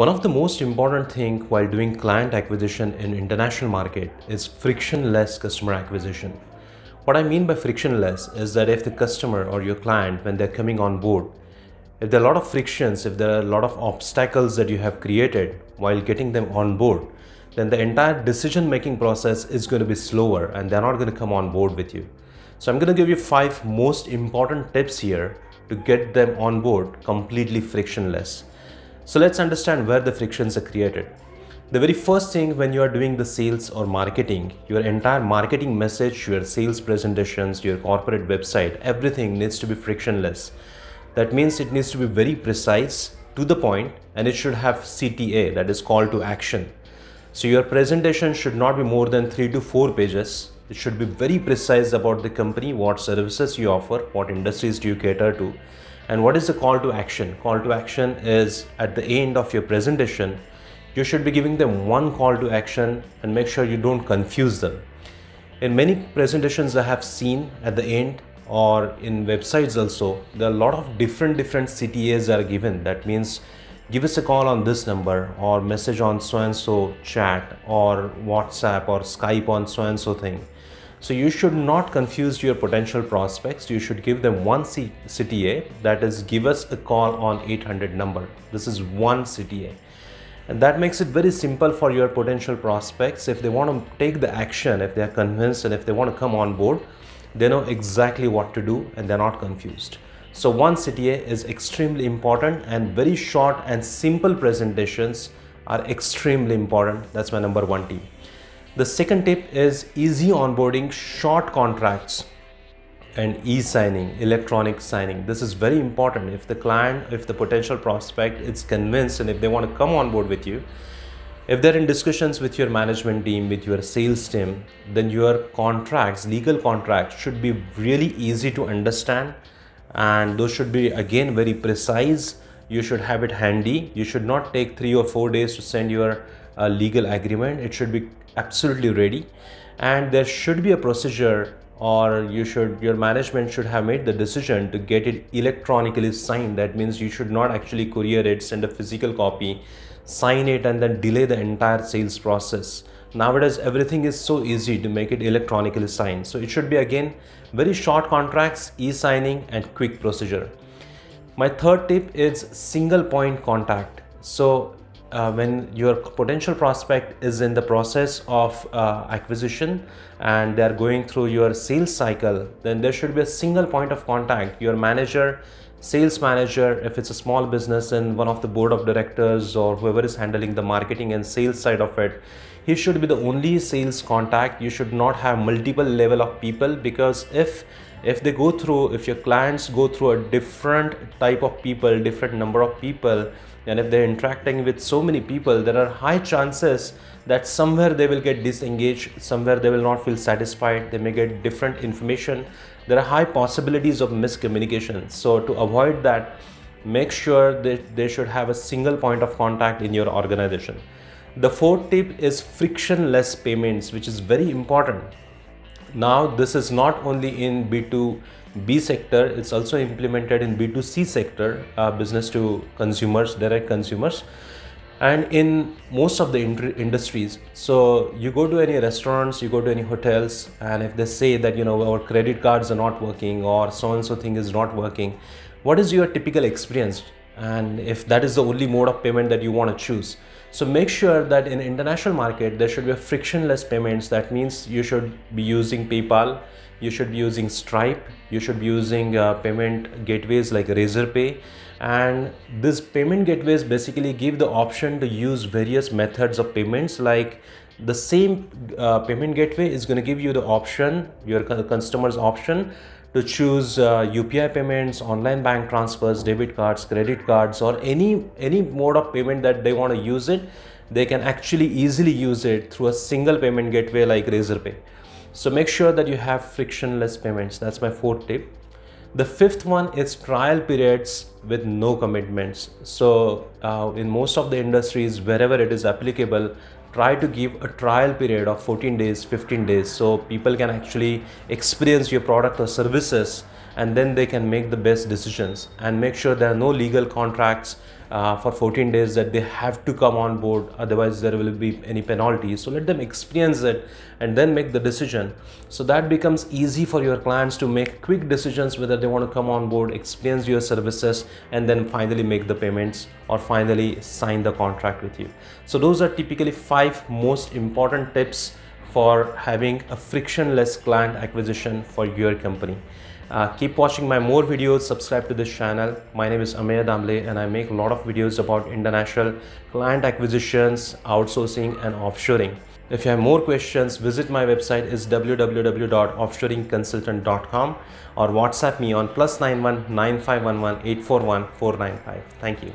One of the most important thing while doing client acquisition in international market is frictionless customer acquisition. What I mean by frictionless is that if the customer or your client, when they're coming on board, if there are a lot of frictions, if there are a lot of obstacles that you have created while getting them on board, then the entire decision making process is going to be slower and they're not going to come on board with you. So I'm going to give you five most important tips here to get them on board completely frictionless. So let's understand where the frictions are created. The very first thing when you are doing the sales or marketing, your entire marketing message, your sales presentations, your corporate website, everything needs to be frictionless. That means it needs to be very precise, to the point, and it should have CTA, that is call to action. So your presentation should not be more than three to four pages. It should be very precise about the company, what services you offer, what industries do you cater to, and what is the call to action? Call to action is at the end of your presentation, you should be giving them one call to action and make sure you don't confuse them. In many presentations I have seen at the end or in websites also, there are a lot of different different CTAs are given. That means give us a call on this number or message on so and so chat or WhatsApp or Skype on so and so thing. So you should not confuse your potential prospects. You should give them one C CTA, that is give us a call on 800 number. This is one CTA. And that makes it very simple for your potential prospects. If they want to take the action, if they are convinced and if they want to come on board, they know exactly what to do and they're not confused. So one CTA is extremely important and very short and simple presentations are extremely important. That's my number one tip. The second tip is easy onboarding short contracts and e-signing electronic signing this is very important if the client if the potential prospect is convinced and if they want to come on board with you if they're in discussions with your management team with your sales team then your contracts legal contracts should be really easy to understand and those should be again very precise you should have it handy you should not take 3 or 4 days to send your a legal agreement it should be absolutely ready and there should be a procedure or you should your management should have made the decision to get it electronically signed that means you should not actually courier it send a physical copy sign it and then delay the entire sales process nowadays everything is so easy to make it electronically signed so it should be again very short contracts e-signing and quick procedure my third tip is single point contact so uh, when your potential prospect is in the process of uh, acquisition and they're going through your sales cycle, then there should be a single point of contact, your manager, sales manager, if it's a small business and one of the board of directors or whoever is handling the marketing and sales side of it, he should be the only sales contact. You should not have multiple level of people because if if they go through if your clients go through a different type of people different number of people and if they're interacting with so many people there are high chances that somewhere they will get disengaged somewhere they will not feel satisfied they may get different information there are high possibilities of miscommunication so to avoid that make sure that they should have a single point of contact in your organization the fourth tip is frictionless payments which is very important now this is not only in B2B sector, it's also implemented in B2C sector, uh, business to consumers, direct consumers and in most of the industries so you go to any restaurants you go to any hotels and if they say that you know our credit cards are not working or so and so thing is not working what is your typical experience and if that is the only mode of payment that you want to choose so make sure that in international market there should be frictionless payments that means you should be using paypal you should be using stripe you should be using uh, payment gateways like razorpay and these payment gateways basically give the option to use various methods of payments like the same uh, payment gateway is going to give you the option your customers option to choose uh, UPI payments, online bank transfers, debit cards, credit cards, or any any mode of payment that they want to use it, they can actually easily use it through a single payment gateway like Razorpay. So make sure that you have frictionless payments. That's my fourth tip. The fifth one is trial periods with no commitments. So uh, in most of the industries, wherever it is applicable, try to give a trial period of 14 days 15 days so people can actually experience your product or services and then they can make the best decisions and make sure there are no legal contracts uh, for 14 days that they have to come on board otherwise there will be any penalties so let them experience it and then make the decision so that becomes easy for your clients to make quick decisions whether they want to come on board experience your services and then finally make the payments or finally sign the contract with you so those are typically five most important tips for having a frictionless client acquisition for your company uh, keep watching my more videos, subscribe to this channel. My name is Ameya Damle and I make a lot of videos about international client acquisitions, outsourcing and offshoring. If you have more questions, visit my website is www.offshoringconsultant.com or WhatsApp me on plus 91 Thank you.